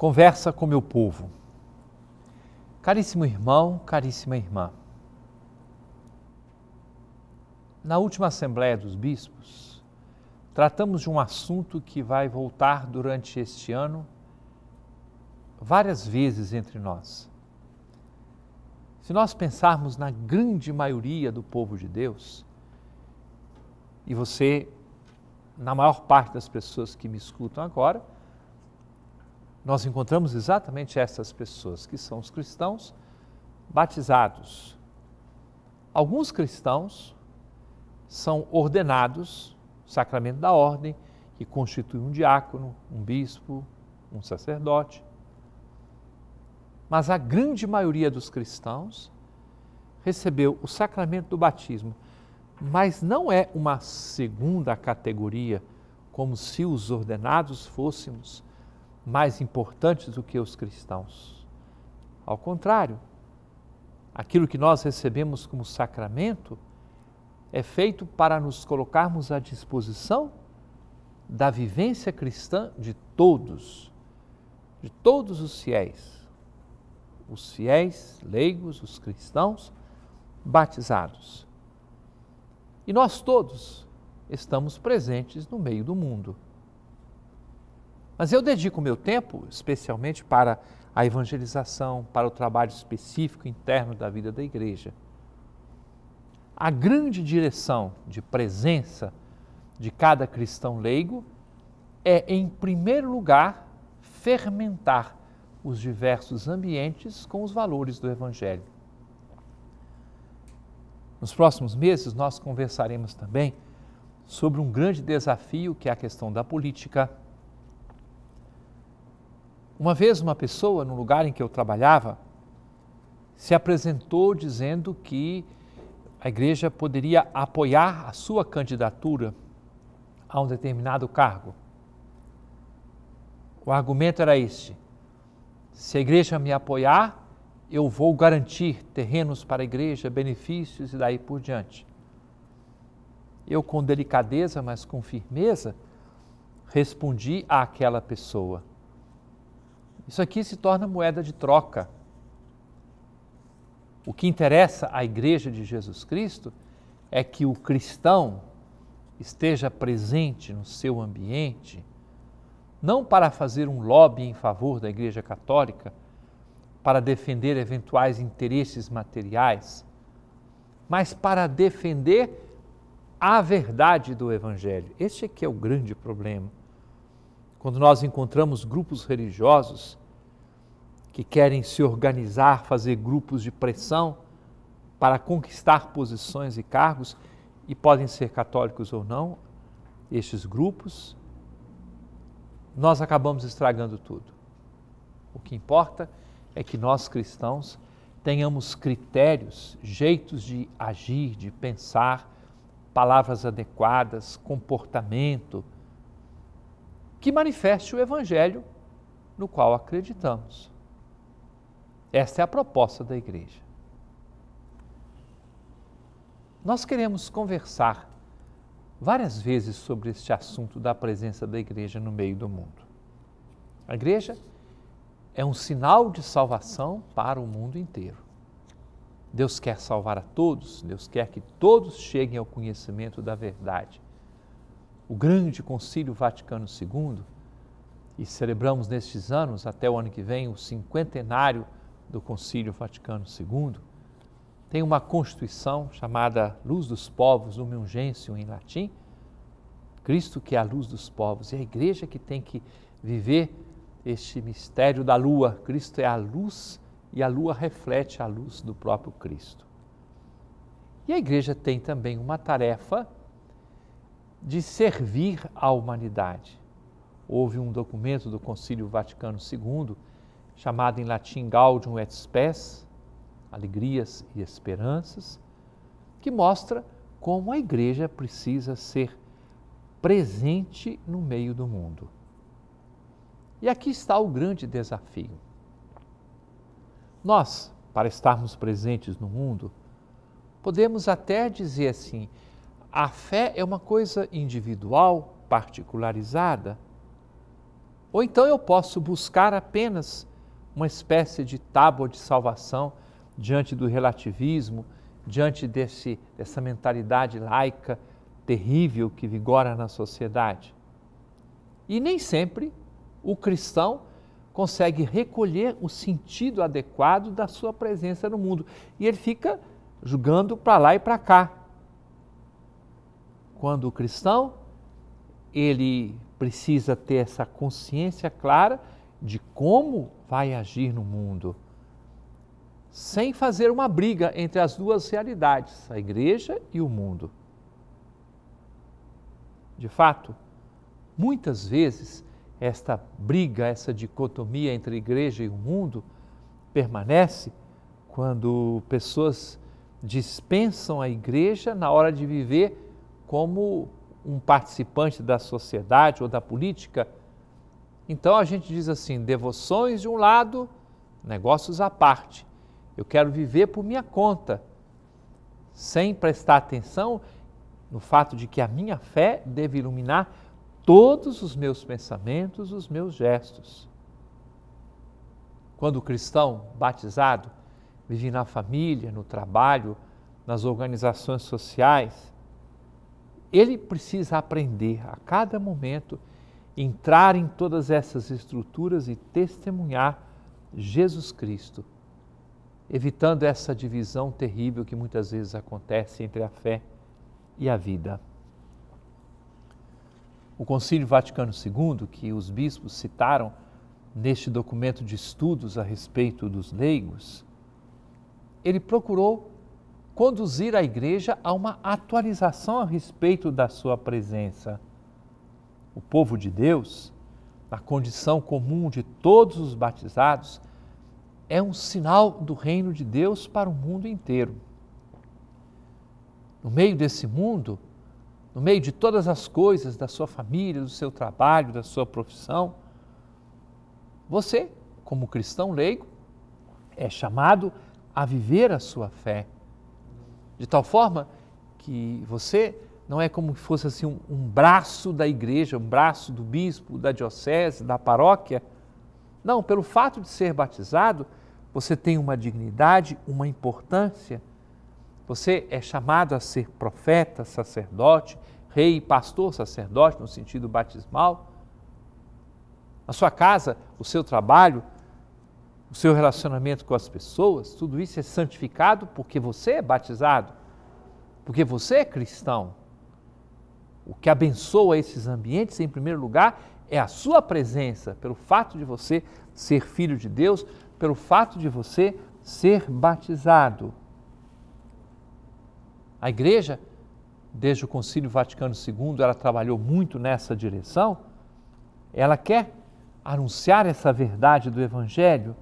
Conversa com meu povo. Caríssimo irmão, caríssima irmã. Na última Assembleia dos Bispos, tratamos de um assunto que vai voltar durante este ano várias vezes entre nós. Se nós pensarmos na grande maioria do povo de Deus, e você, na maior parte das pessoas que me escutam agora, nós encontramos exatamente essas pessoas, que são os cristãos batizados. Alguns cristãos são ordenados, sacramento da ordem, que constitui um diácono, um bispo, um sacerdote. Mas a grande maioria dos cristãos recebeu o sacramento do batismo, mas não é uma segunda categoria, como se os ordenados fôssemos mais importantes do que os cristãos. Ao contrário, aquilo que nós recebemos como sacramento é feito para nos colocarmos à disposição da vivência cristã de todos, de todos os fiéis, os fiéis leigos, os cristãos batizados. E nós todos estamos presentes no meio do mundo. Mas eu dedico meu tempo especialmente para a evangelização, para o trabalho específico interno da vida da igreja. A grande direção de presença de cada cristão leigo é, em primeiro lugar, fermentar os diversos ambientes com os valores do Evangelho. Nos próximos meses, nós conversaremos também sobre um grande desafio que é a questão da política uma vez uma pessoa, no lugar em que eu trabalhava, se apresentou dizendo que a igreja poderia apoiar a sua candidatura a um determinado cargo. O argumento era este: se a igreja me apoiar, eu vou garantir terrenos para a igreja, benefícios e daí por diante. Eu, com delicadeza, mas com firmeza, respondi àquela pessoa: isso aqui se torna moeda de troca. O que interessa à Igreja de Jesus Cristo é que o cristão esteja presente no seu ambiente, não para fazer um lobby em favor da Igreja Católica, para defender eventuais interesses materiais, mas para defender a verdade do Evangelho. Este aqui é, é o grande problema. Quando nós encontramos grupos religiosos que querem se organizar, fazer grupos de pressão para conquistar posições e cargos, e podem ser católicos ou não, estes grupos, nós acabamos estragando tudo. O que importa é que nós cristãos tenhamos critérios, jeitos de agir, de pensar, palavras adequadas, comportamento que manifeste o evangelho no qual acreditamos. Esta é a proposta da igreja. Nós queremos conversar várias vezes sobre este assunto da presença da igreja no meio do mundo. A igreja é um sinal de salvação para o mundo inteiro. Deus quer salvar a todos, Deus quer que todos cheguem ao conhecimento da verdade. O grande concílio Vaticano II, e celebramos nestes anos, até o ano que vem, o cinquentenário do Concílio Vaticano II, tem uma constituição chamada Luz dos Povos, Lumen Gentium em latim, Cristo que é a luz dos povos, e é a igreja que tem que viver este mistério da lua. Cristo é a luz e a lua reflete a luz do próprio Cristo. E a igreja tem também uma tarefa de servir à humanidade. Houve um documento do Concílio Vaticano II chamada em latim Gaudium et Spes, alegrias e esperanças, que mostra como a igreja precisa ser presente no meio do mundo. E aqui está o grande desafio. Nós, para estarmos presentes no mundo, podemos até dizer assim: a fé é uma coisa individual, particularizada. Ou então eu posso buscar apenas uma espécie de tábua de salvação diante do relativismo, diante desse, dessa mentalidade laica terrível que vigora na sociedade. E nem sempre o cristão consegue recolher o sentido adequado da sua presença no mundo. E ele fica julgando para lá e para cá. Quando o cristão, ele precisa ter essa consciência clara de como vai agir no mundo, sem fazer uma briga entre as duas realidades, a igreja e o mundo. De fato, muitas vezes esta briga, essa dicotomia entre a igreja e o mundo permanece quando pessoas dispensam a igreja na hora de viver como um participante da sociedade ou da política então a gente diz assim: devoções de um lado, negócios à parte. Eu quero viver por minha conta, sem prestar atenção no fato de que a minha fé deve iluminar todos os meus pensamentos, os meus gestos. Quando o cristão batizado vive na família, no trabalho, nas organizações sociais, ele precisa aprender a cada momento entrar em todas essas estruturas e testemunhar Jesus Cristo, evitando essa divisão terrível que muitas vezes acontece entre a fé e a vida. O Concílio Vaticano II, que os bispos citaram neste documento de estudos a respeito dos leigos, ele procurou conduzir a igreja a uma atualização a respeito da sua presença o povo de Deus, na condição comum de todos os batizados, é um sinal do reino de Deus para o mundo inteiro. No meio desse mundo, no meio de todas as coisas da sua família, do seu trabalho, da sua profissão, você, como cristão leigo, é chamado a viver a sua fé, de tal forma que você não é como se fosse assim um, um braço da igreja, um braço do bispo, da diocese, da paróquia. Não, pelo fato de ser batizado, você tem uma dignidade, uma importância. Você é chamado a ser profeta, sacerdote, rei, pastor, sacerdote, no sentido batismal. A sua casa, o seu trabalho, o seu relacionamento com as pessoas, tudo isso é santificado porque você é batizado, porque você é cristão. O que abençoa esses ambientes, em primeiro lugar, é a sua presença, pelo fato de você ser filho de Deus, pelo fato de você ser batizado. A igreja, desde o Concílio Vaticano II, ela trabalhou muito nessa direção. Ela quer anunciar essa verdade do Evangelho.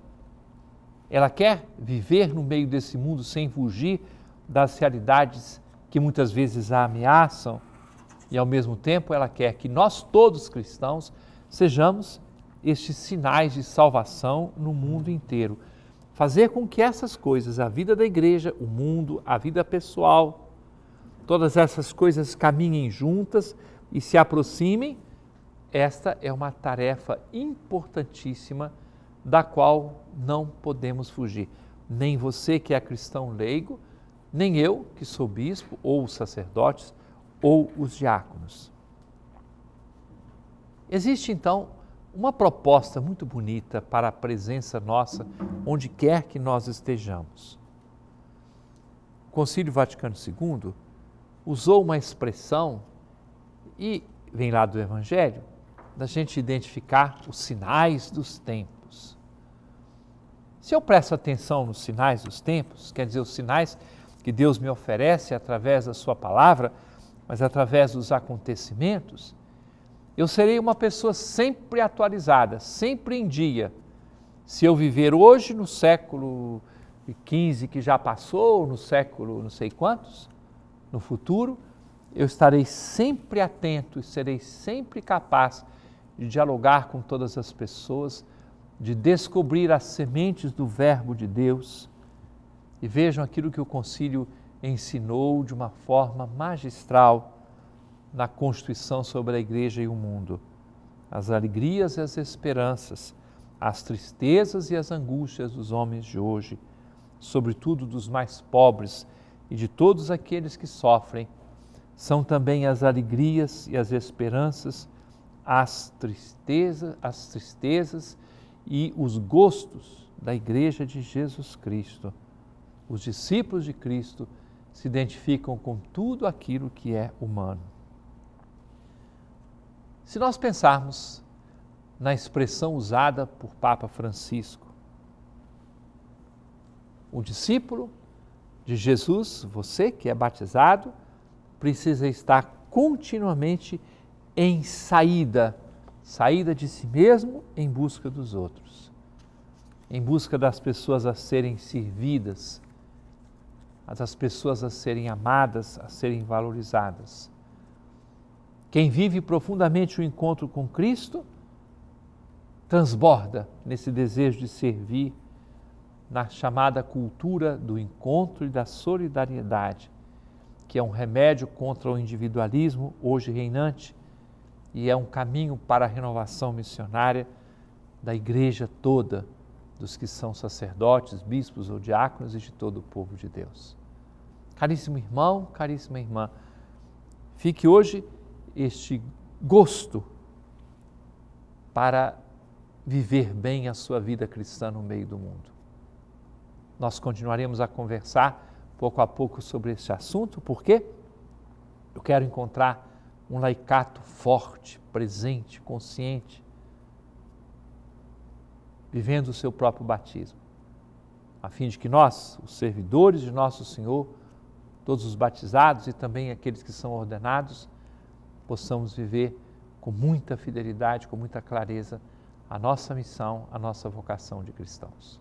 Ela quer viver no meio desse mundo sem fugir das realidades que muitas vezes a ameaçam e ao mesmo tempo ela quer que nós todos cristãos sejamos estes sinais de salvação no mundo inteiro. Fazer com que essas coisas, a vida da igreja, o mundo, a vida pessoal, todas essas coisas caminhem juntas e se aproximem, esta é uma tarefa importantíssima da qual não podemos fugir. Nem você que é cristão leigo, nem eu que sou bispo ou sacerdotes, ou os diáconos. Existe então uma proposta muito bonita para a presença nossa, onde quer que nós estejamos. O Concílio Vaticano II usou uma expressão, e vem lá do Evangelho, da gente identificar os sinais dos tempos. Se eu presto atenção nos sinais dos tempos, quer dizer, os sinais que Deus me oferece através da Sua palavra, mas através dos acontecimentos, eu serei uma pessoa sempre atualizada, sempre em dia. Se eu viver hoje no século XV que já passou, no século não sei quantos, no futuro, eu estarei sempre atento e serei sempre capaz de dialogar com todas as pessoas, de descobrir as sementes do Verbo de Deus. E vejam aquilo que o concílio ensinou de uma forma magistral na Constituição sobre a Igreja e o mundo. As alegrias e as esperanças, as tristezas e as angústias dos homens de hoje, sobretudo dos mais pobres e de todos aqueles que sofrem, são também as alegrias e as esperanças, as tristezas, as tristezas e os gostos da Igreja de Jesus Cristo. Os discípulos de Cristo se identificam com tudo aquilo que é humano. Se nós pensarmos na expressão usada por Papa Francisco, o discípulo de Jesus, você que é batizado, precisa estar continuamente em saída, saída de si mesmo em busca dos outros, em busca das pessoas a serem servidas as pessoas a serem amadas, a serem valorizadas. Quem vive profundamente o encontro com Cristo transborda nesse desejo de servir na chamada cultura do encontro e da solidariedade, que é um remédio contra o individualismo hoje reinante e é um caminho para a renovação missionária da igreja toda, dos que são sacerdotes, bispos ou diáconos e de todo o povo de Deus. Caríssimo irmão, caríssima irmã, fique hoje este gosto para viver bem a sua vida cristã no meio do mundo. Nós continuaremos a conversar pouco a pouco sobre esse assunto, porque eu quero encontrar um laicato forte, presente, consciente, vivendo o seu próprio batismo, a fim de que nós, os servidores de nosso Senhor, todos os batizados e também aqueles que são ordenados, possamos viver com muita fidelidade, com muita clareza, a nossa missão, a nossa vocação de cristãos.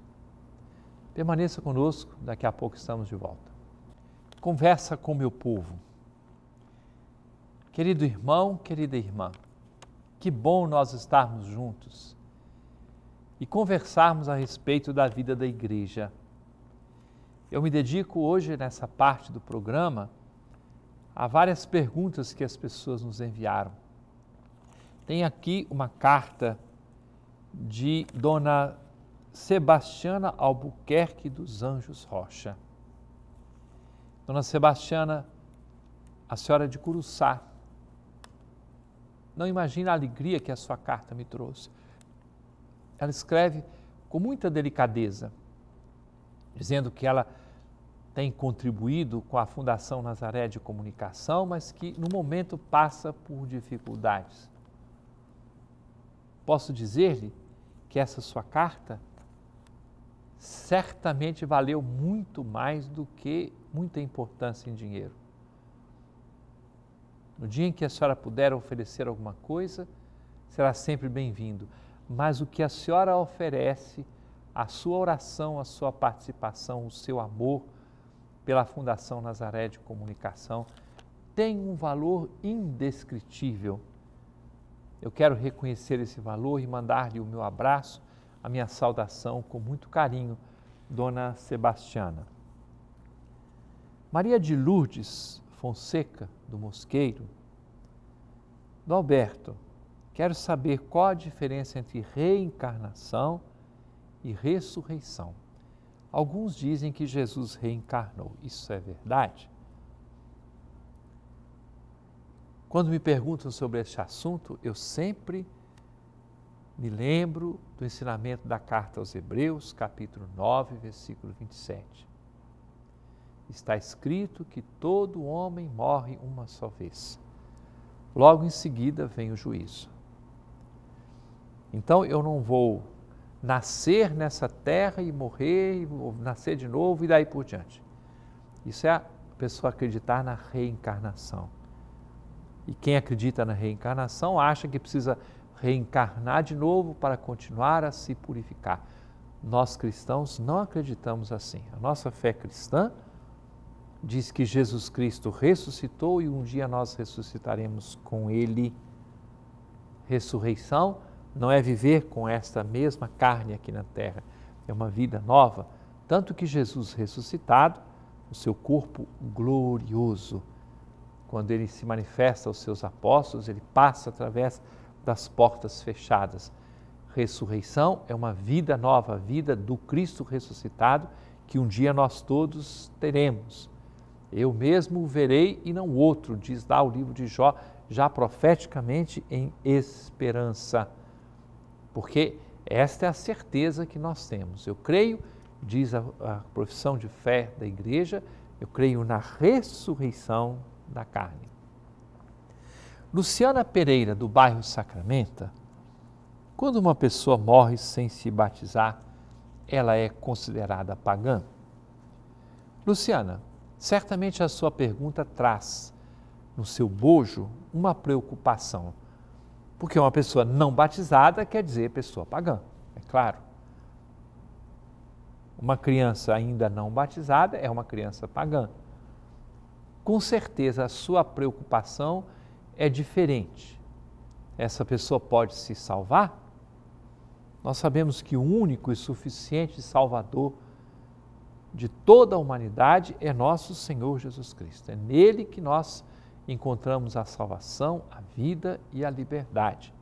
Permaneça conosco, daqui a pouco estamos de volta. Conversa com meu povo. Querido irmão, querida irmã, que bom nós estarmos juntos e conversarmos a respeito da vida da igreja. Eu me dedico hoje nessa parte do programa a várias perguntas que as pessoas nos enviaram. Tem aqui uma carta de Dona Sebastiana Albuquerque dos Anjos Rocha. Dona Sebastiana, a senhora é de Curuçá. Não imagina a alegria que a sua carta me trouxe. Ela escreve com muita delicadeza dizendo que ela tem contribuído com a Fundação Nazaré de Comunicação, mas que no momento passa por dificuldades. Posso dizer-lhe que essa sua carta certamente valeu muito mais do que muita importância em dinheiro. No dia em que a senhora puder oferecer alguma coisa, será sempre bem-vindo. Mas o que a senhora oferece a sua oração, a sua participação, o seu amor pela Fundação Nazaré de Comunicação tem um valor indescritível. Eu quero reconhecer esse valor e mandar-lhe o meu abraço, a minha saudação com muito carinho, Dona Sebastiana. Maria de Lourdes Fonseca, do Mosqueiro. Do Alberto, quero saber qual a diferença entre reencarnação e e ressurreição. Alguns dizem que Jesus reencarnou. Isso é verdade? Quando me perguntam sobre este assunto, eu sempre me lembro do ensinamento da carta aos Hebreus, capítulo 9, versículo 27. Está escrito que todo homem morre uma só vez. Logo em seguida vem o juízo. Então eu não vou nascer nessa terra e morrer, ou nascer de novo e daí por diante. Isso é a pessoa acreditar na reencarnação. E quem acredita na reencarnação acha que precisa reencarnar de novo para continuar a se purificar. Nós cristãos não acreditamos assim. A nossa fé cristã diz que Jesus Cristo ressuscitou e um dia nós ressuscitaremos com ele. Ressurreição não é viver com esta mesma carne aqui na terra, é uma vida nova. Tanto que Jesus ressuscitado, o seu corpo glorioso, quando ele se manifesta aos seus apóstolos, ele passa através das portas fechadas. Ressurreição é uma vida nova, a vida do Cristo ressuscitado, que um dia nós todos teremos. Eu mesmo o verei e não outro, diz lá o livro de Jó, já profeticamente em esperança porque esta é a certeza que nós temos. Eu creio, diz a, a profissão de fé da igreja, eu creio na ressurreição da carne. Luciana Pereira, do bairro Sacramenta, quando uma pessoa morre sem se batizar, ela é considerada pagã? Luciana, certamente a sua pergunta traz no seu bojo uma preocupação porque uma pessoa não batizada quer dizer pessoa pagã, é claro. Uma criança ainda não batizada é uma criança pagã. Com certeza a sua preocupação é diferente. Essa pessoa pode se salvar? Nós sabemos que o único e suficiente Salvador de toda a humanidade é nosso Senhor Jesus Cristo. É nele que nós encontramos a salvação, a vida e a liberdade.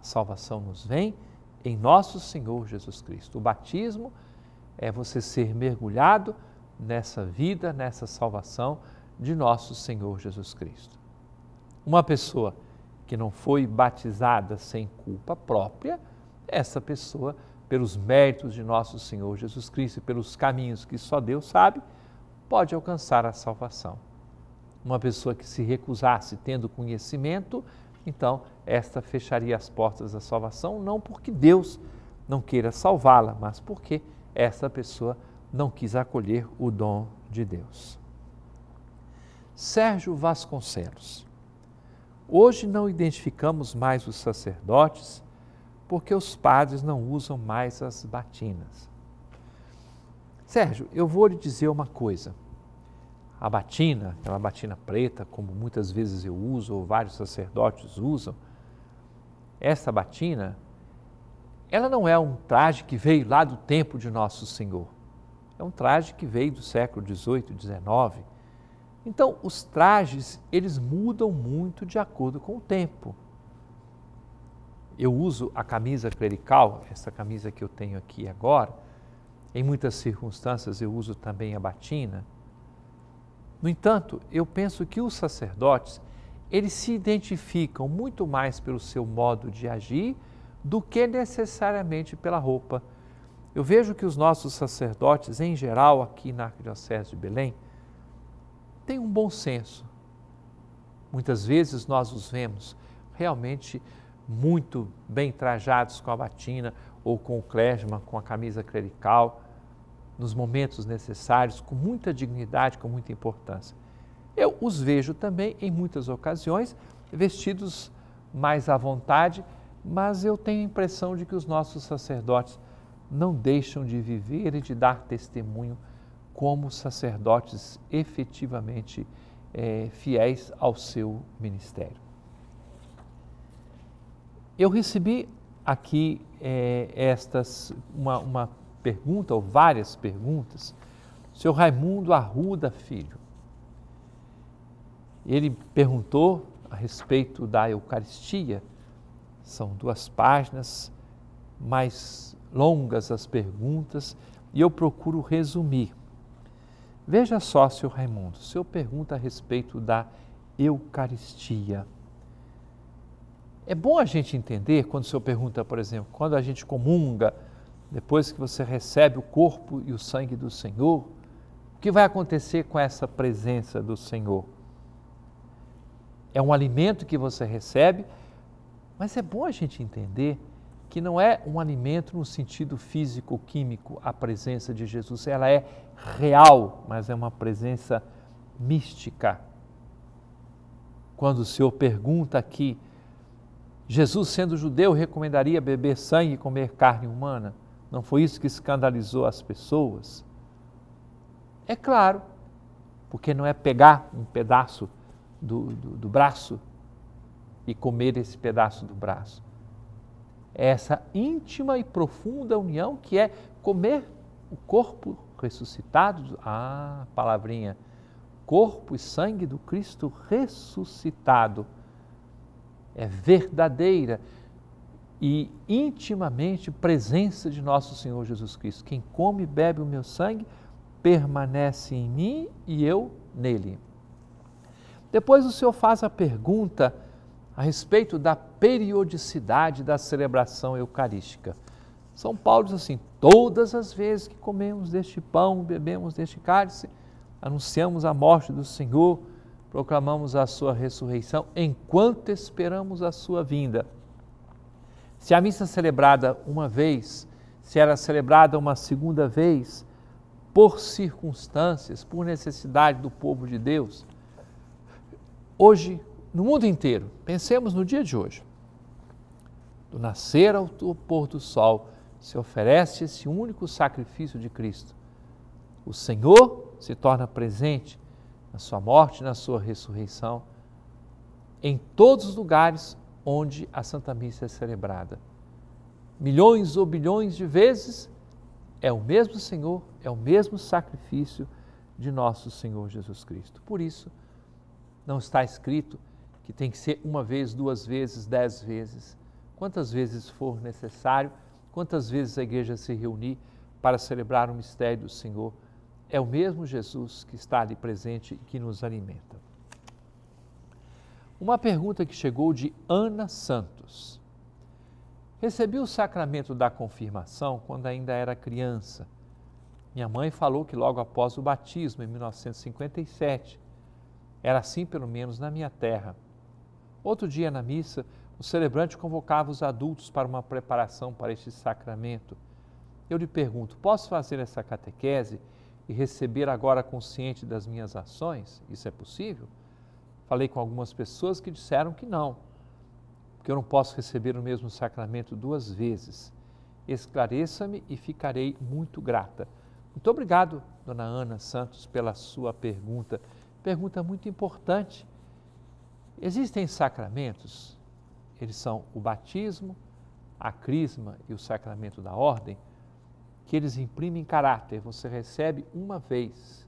A salvação nos vem em nosso Senhor Jesus Cristo. O batismo é você ser mergulhado nessa vida, nessa salvação de nosso Senhor Jesus Cristo. Uma pessoa que não foi batizada sem culpa própria, essa pessoa, pelos méritos de nosso Senhor Jesus Cristo e pelos caminhos que só Deus sabe, pode alcançar a salvação uma pessoa que se recusasse tendo conhecimento, então esta fecharia as portas da salvação, não porque Deus não queira salvá-la, mas porque esta pessoa não quis acolher o dom de Deus. Sérgio Vasconcelos. Hoje não identificamos mais os sacerdotes porque os padres não usam mais as batinas. Sérgio, eu vou lhe dizer uma coisa a batina, aquela batina preta, como muitas vezes eu uso, ou vários sacerdotes usam, essa batina, ela não é um traje que veio lá do tempo de Nosso Senhor. É um traje que veio do século XVIII, XIX. Então, os trajes, eles mudam muito de acordo com o tempo. Eu uso a camisa clerical, essa camisa que eu tenho aqui agora. Em muitas circunstâncias, eu uso também a batina no entanto, eu penso que os sacerdotes, eles se identificam muito mais pelo seu modo de agir do que necessariamente pela roupa. Eu vejo que os nossos sacerdotes, em geral, aqui na Arquidiocese de Belém, têm um bom senso. Muitas vezes nós os vemos realmente muito bem trajados com a batina ou com o clésima, com a camisa clerical, nos momentos necessários, com muita dignidade, com muita importância. Eu os vejo também, em muitas ocasiões, vestidos mais à vontade, mas eu tenho a impressão de que os nossos sacerdotes não deixam de viver e de dar testemunho como sacerdotes efetivamente é, fiéis ao seu ministério. Eu recebi aqui é, estas uma, uma pergunta, ou várias perguntas, o senhor Raimundo Arruda Filho. Ele perguntou a respeito da Eucaristia, são duas páginas, mais longas as perguntas, e eu procuro resumir. Veja só, senhor Raimundo, o senhor pergunta a respeito da Eucaristia. É bom a gente entender quando o senhor pergunta, por exemplo, quando a gente comunga, depois que você recebe o corpo e o sangue do Senhor, o que vai acontecer com essa presença do Senhor? É um alimento que você recebe, mas é bom a gente entender que não é um alimento no sentido físico-químico a presença de Jesus, ela é real, mas é uma presença mística. Quando o Senhor pergunta aqui, Jesus, sendo judeu, recomendaria beber sangue e comer carne humana? Não foi isso que escandalizou as pessoas? É claro, porque não é pegar um pedaço do, do, do braço e comer esse pedaço do braço. É essa íntima e profunda união que é comer o corpo ressuscitado. Ah, palavrinha! Corpo e sangue do Cristo ressuscitado. É verdadeira e intimamente presença de nosso Senhor Jesus Cristo. Quem come e bebe o meu sangue permanece em mim e eu nele. Depois o Senhor faz a pergunta a respeito da periodicidade da celebração eucarística. São Paulo diz assim: todas as vezes que comemos deste pão, bebemos deste cálice, anunciamos a morte do Senhor, proclamamos a sua ressurreição enquanto esperamos a sua vinda. Se a missa é celebrada uma vez, se era é celebrada uma segunda vez, por circunstâncias, por necessidade do povo de Deus, hoje, no mundo inteiro, pensemos no dia de hoje, do nascer ao pôr do sol, se oferece esse único sacrifício de Cristo. O Senhor se torna presente na sua morte, na sua ressurreição, em todos os lugares onde a Santa Missa é celebrada. Milhões ou bilhões de vezes, é o mesmo Senhor, é o mesmo sacrifício de nosso Senhor Jesus Cristo. Por isso, não está escrito que tem que ser uma vez, duas vezes, dez vezes. Quantas vezes for necessário, quantas vezes a igreja se reunir para celebrar o mistério do Senhor, é o mesmo Jesus que está ali presente e que nos alimenta. Uma pergunta que chegou de Ana Santos. Recebi o sacramento da confirmação quando ainda era criança. Minha mãe falou que logo após o batismo, em 1957, era assim pelo menos na minha terra. Outro dia na missa, o celebrante convocava os adultos para uma preparação para este sacramento. Eu lhe pergunto: posso fazer essa catequese e receber agora consciente das minhas ações? Isso é possível? Falei com algumas pessoas que disseram que não, porque eu não posso receber o mesmo sacramento duas vezes. Esclareça-me e ficarei muito grata. Muito obrigado, dona Ana Santos, pela sua pergunta. Pergunta muito importante. Existem sacramentos, eles são o batismo, a crisma e o sacramento da ordem, que eles imprimem caráter, você recebe uma vez.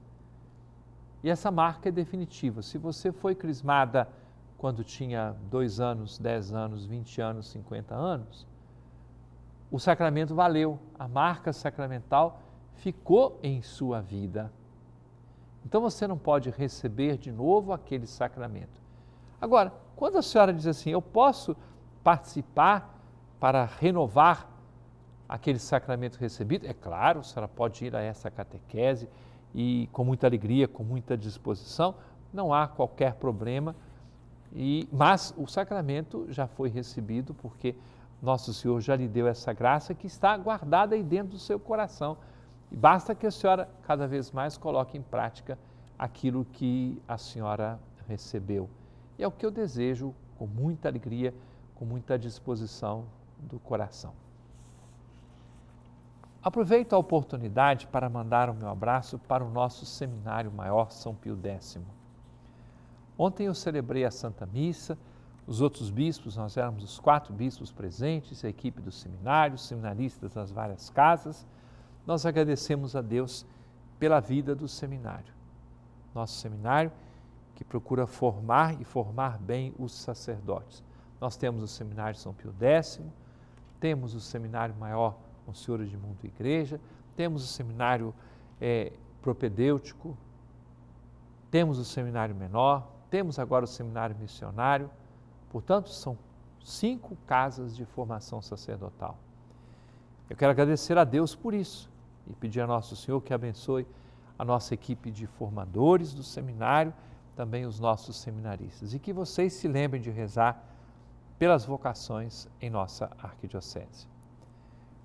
E essa marca é definitiva. Se você foi crismada quando tinha dois anos, dez anos, vinte anos, cinquenta anos, o sacramento valeu, a marca sacramental ficou em sua vida. Então você não pode receber de novo aquele sacramento. Agora, quando a senhora diz assim, eu posso participar para renovar aquele sacramento recebido, é claro, a senhora pode ir a essa catequese e com muita alegria, com muita disposição, não há qualquer problema. E, mas o sacramento já foi recebido porque nosso Senhor já lhe deu essa graça que está guardada aí dentro do seu coração. E basta que a senhora cada vez mais coloque em prática aquilo que a senhora recebeu. E é o que eu desejo com muita alegria, com muita disposição do coração. Aproveito a oportunidade para mandar o meu abraço para o nosso seminário maior São Pio X. Ontem eu celebrei a Santa Missa, os outros bispos, nós éramos os quatro bispos presentes, a equipe do seminário, os seminaristas das várias casas. Nós agradecemos a Deus pela vida do seminário. Nosso seminário que procura formar e formar bem os sacerdotes. Nós temos o Seminário São Pio X, temos o Seminário Maior com o Senhor Edmundo e Igreja, temos o seminário é, propedêutico, temos o seminário menor, temos agora o seminário missionário, portanto, são cinco casas de formação sacerdotal. Eu quero agradecer a Deus por isso e pedir a Nosso Senhor que abençoe a nossa equipe de formadores do seminário, também os nossos seminaristas, e que vocês se lembrem de rezar pelas vocações em nossa arquidiocese.